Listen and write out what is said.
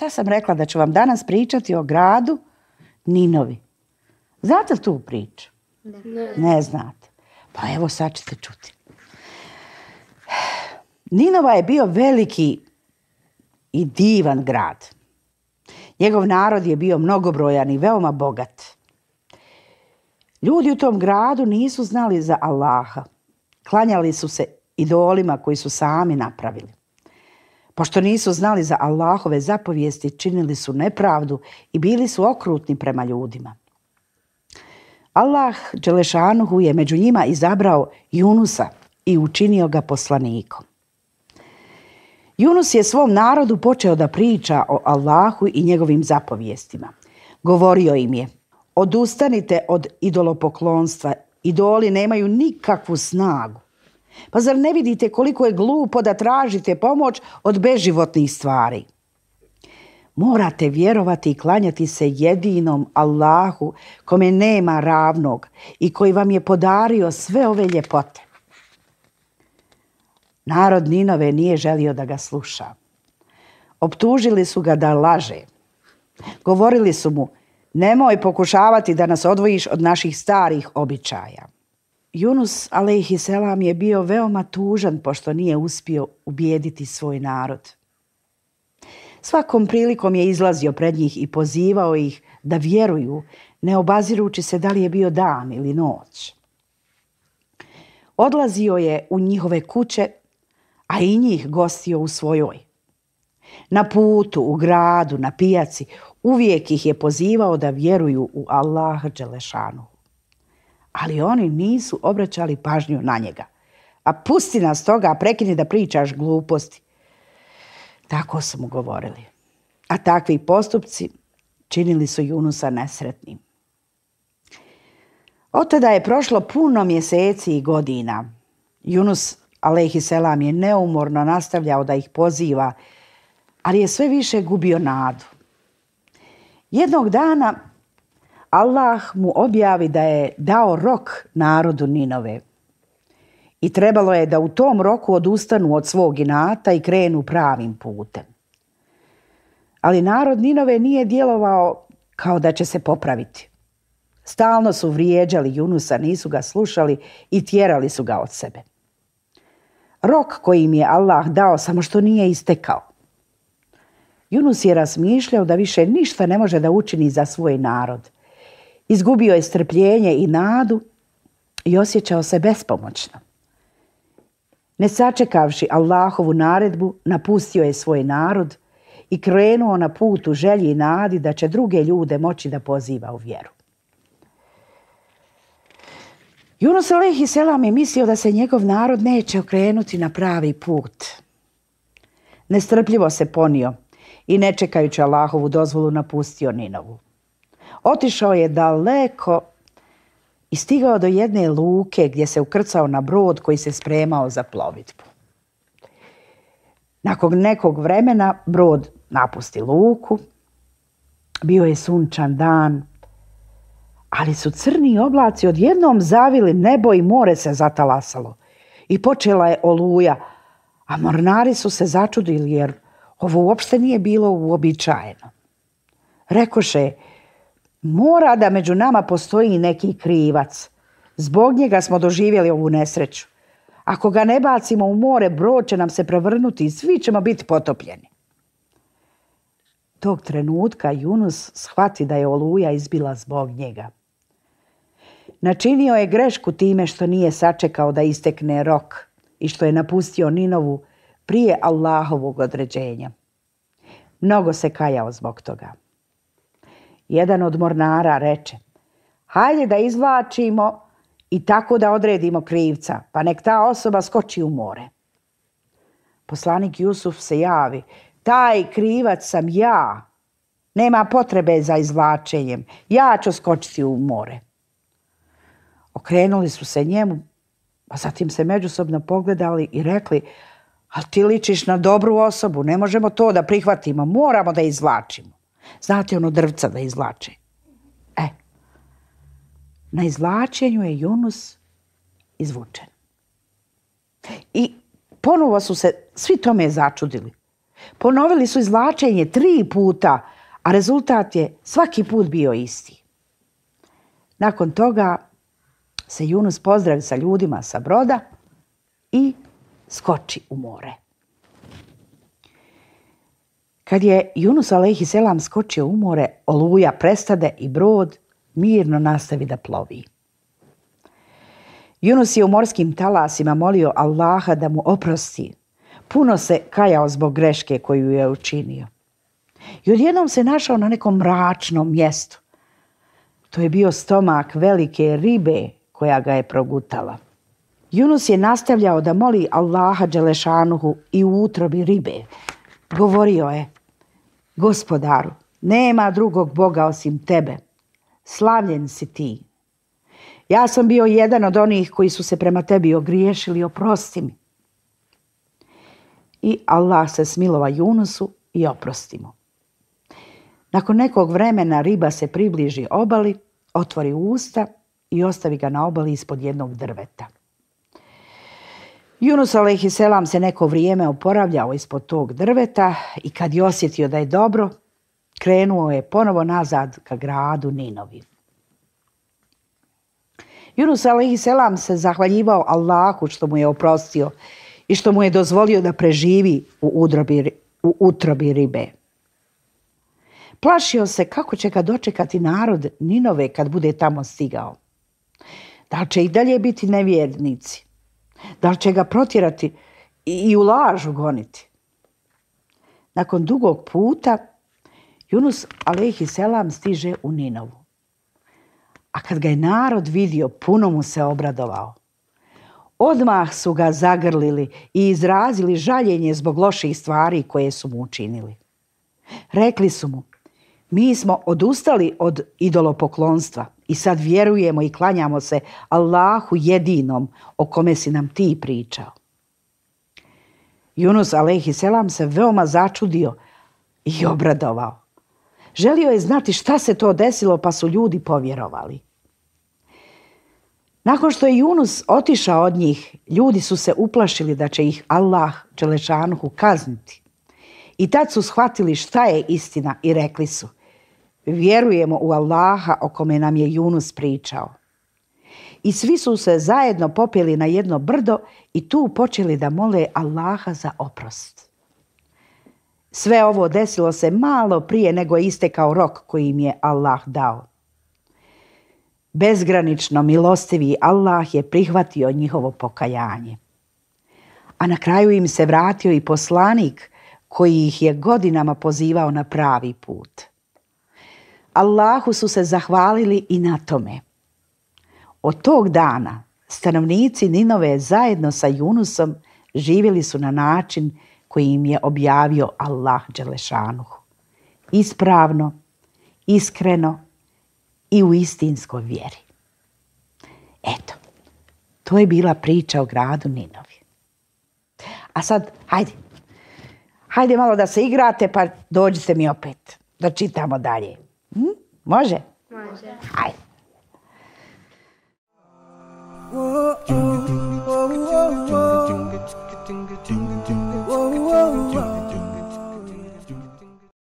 Šta sam rekla da ću vam danas pričati o gradu Ninovi? Znate li tu priču? Ne. ne znate. Pa evo sad ćete čuti. Ninova je bio veliki i divan grad. Njegov narod je bio mnogobrojan i veoma bogat. Ljudi u tom gradu nisu znali za Allaha. Klanjali su se idolima koji su sami napravili. Pošto nisu znali za Allahove zapovijesti, činili su nepravdu i bili su okrutni prema ljudima. Allah Đelešanuhu je među njima izabrao Junusa i učinio ga poslanikom. Junus je svom narodu počeo da priča o Allahu i njegovim zapovijestima. Govorio im je, odustanite od idolopoklonstva, idoli nemaju nikakvu snagu. Pa zar ne vidite koliko je glupo da tražite pomoć od beživotnih stvari? Morate vjerovati i klanjati se jedinom Allahu kome nema ravnog i koji vam je podario sve ove ljepote. Narod Ninove nije želio da ga sluša. Optužili su ga da laže. Govorili su mu, nemoj pokušavati da nas odvojiš od naših starih običaja. Junus, alejhi selam je bio veoma tužan pošto nije uspio ubijediti svoj narod. Svakom prilikom je izlazio pred njih i pozivao ih da vjeruju, ne obazirući se da li je bio dan ili noć. Odlazio je u njihove kuće, a i njih gostio u svojoj. Na putu, u gradu, na pijaci, uvijek ih je pozivao da vjeruju u Allah Đelešanu ali oni nisu obraćali pažnju na njega. A pusti nas toga, prekini da pričaš gluposti. Tako su mu govorili. A takvi postupci činili su Junusa nesretnim. Od tada je prošlo puno mjeseci i godina. Junus Alehi Selam je neumorno nastavljao da ih poziva, ali je sve više gubio nadu. Jednog dana Allah mu objavi da je dao rok narodu Ninove. I trebalo je da u tom roku odustanu od svog inata i krenu pravim putem. Ali narod Ninove nije djelovao kao da će se popraviti. Stalno su vrijeđali Junusa, nisu ga slušali i tjerali su ga od sebe. Rok koji im je Allah dao samo što nije istekao. Junus je razmišljao da više ništa ne može da učini za svoj narod – Izgubio je strpljenje i nadu i osjećao se bespomoćno. Ne sačekavši Allahovu naredbu, napustio je svoj narod i krenuo na put u želji i nadi da će druge ljude moći da poziva u vjeru. Junus Alehi Selam je mislio da se njegov narod neće okrenuti na pravi put. Nestrpljivo se ponio i ne Allahovu dozvolu napustio Ninovu. Otišao je daleko i stigao do jedne luke gdje se ukrcao na brod koji se spremao za plovidbu. Nakon nekog vremena brod napusti luku, bio je sunčan dan, ali su crni oblaci odjednom zavili nebo i more se zatalasalo. I počela je oluja, a mornari su se začudili jer ovo uopšte nije bilo uobičajeno. Rekoše, Mora da među nama postoji neki krivac. Zbog njega smo doživjeli ovu nesreću. Ako ga ne bacimo u more, brod će nam se prevrnuti i svi ćemo biti potopljeni. Tog trenutka Junus shvati da je oluja izbila zbog njega. Načinio je grešku time što nije sačekao da istekne rok i što je napustio Ninovu prije Allahovog određenja. Mnogo se kajao zbog toga. Jedan od mornara reče, hajde da izvlačimo i tako da odredimo krivca, pa nek ta osoba skoči u more. Poslanik Jusuf se javi, taj krivac sam ja, nema potrebe za izvlačenjem, ja ću skočiti u more. Okrenuli su se njemu, a zatim se međusobno pogledali i rekli, ali ti ličiš na dobru osobu, ne možemo to da prihvatimo, moramo da izvlačimo. Znate ono drvca da izvlače. E. Na izvlačenju je Junus izvučen. I ponovo su se, svi tome začudili. Ponovili su izvlačenje tri puta, a rezultat je svaki put bio isti. Nakon toga se Junus pozdravi sa ljudima sa broda i skoči u more. Kad je Junus Alehi Selam skočio u more, oluja prestade i brod mirno nastavi da plovi. Junus je u morskim talasima molio Allaha da mu oprosti. Puno se kajao zbog greške koju je učinio. I odjednom se našao na nekom mračnom mjestu. To je bio stomak velike ribe koja ga je progutala. Junus je nastavljao da moli Allaha Đelešanuhu i u utrobi ribe. Govorio je, Gospodaru, nema drugog Boga osim tebe. Slavljen si ti. Ja sam bio jedan od onih koji su se prema tebi ogriješili, oprosti mi. I Allah se smilova Junusu i oprosti mu. Nakon nekog vremena riba se približi obali, otvori usta i ostavi ga na obali ispod jednog drveta. Junus Selam se neko vrijeme oporavljao ispod tog drveta i kad je osjetio da je dobro, krenuo je ponovo nazad ka gradu Ninovi. Junus Selam se zahvaljivao Allahu što mu je oprostio i što mu je dozvolio da preživi u, u utrobi ribe. Plašio se kako će ga dočekati narod Ninove kad bude tamo stigao. Da li će i dalje biti nevjernici? Da li će ga protjerati i u lažu goniti? Nakon dugog puta Junus i selam stiže u Ninovu. A kad ga je narod vidio, puno mu se obradovao. Odmah su ga zagrlili i izrazili žaljenje zbog loših stvari koje su mu učinili. Rekli su mu, mi smo odustali od idolopoklonstva – i sad vjerujemo i klanjamo se Allahu jedinom o kome si nam ti pričao. Junus Alehi selam se veoma začudio i obradovao. Želio je znati šta se to desilo pa su ljudi povjerovali. Nakon što je Junus otišao od njih, ljudi su se uplašili da će ih Allah Čelešanuhu kazniti. I tad su shvatili šta je istina i rekli su – vjerujemo u Allaha o kome nam je Junus pričao. I svi su se zajedno popjeli na jedno brdo i tu počeli da mole Allaha za oprost. Sve ovo desilo se malo prije nego je istekao rok koji im je Allah dao. Bezgranično milostivi Allah je prihvatio njihovo pokajanje. A na kraju im se vratio i poslanik koji ih je godinama pozivao na pravi put. Allahu su se zahvalili i na tome. Od tog dana stanovnici Ninove zajedno sa Junusom živjeli su na način koji im je objavio Allah Đelešanuhu. Ispravno, iskreno i u istinskoj vjeri. Eto, to je bila priča o gradu Ninovi. A sad, hajde, hajde malo da se igrate pa dođite mi opet da čitamo dalje. Może? Może. Aj.